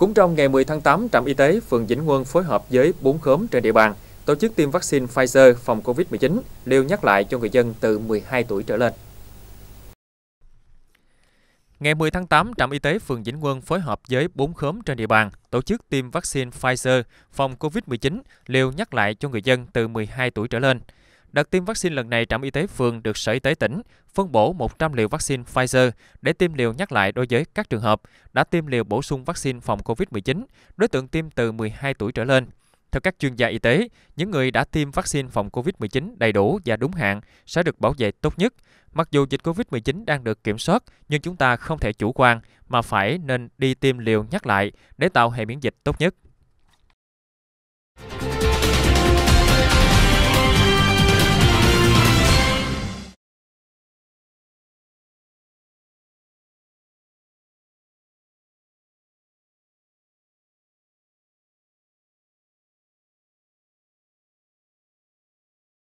Cũng trong ngày 10 tháng 8, trạm y tế phường Vĩnh Quân phối hợp với 4 khóm trên địa bàn tổ chức tiêm vaccine Pfizer phòng COVID-19 liều nhắc lại cho người dân từ 12 tuổi trở lên. Ngày 10 tháng 8, trạm y tế phường Vĩnh Quân phối hợp với 4 khóm trên địa bàn tổ chức tiêm vaccine Pfizer phòng COVID-19 liều nhắc lại cho người dân từ 12 tuổi trở lên. Đợt tiêm vaccine lần này, trạm y tế phường được Sở Y tế tỉnh phân bổ 100 liều vaccine Pfizer để tiêm liều nhắc lại đối với các trường hợp đã tiêm liều bổ sung vaccine phòng COVID-19, đối tượng tiêm từ 12 tuổi trở lên. Theo các chuyên gia y tế, những người đã tiêm vaccine phòng COVID-19 đầy đủ và đúng hạn sẽ được bảo vệ tốt nhất. Mặc dù dịch COVID-19 đang được kiểm soát, nhưng chúng ta không thể chủ quan mà phải nên đi tiêm liều nhắc lại để tạo hệ miễn dịch tốt nhất.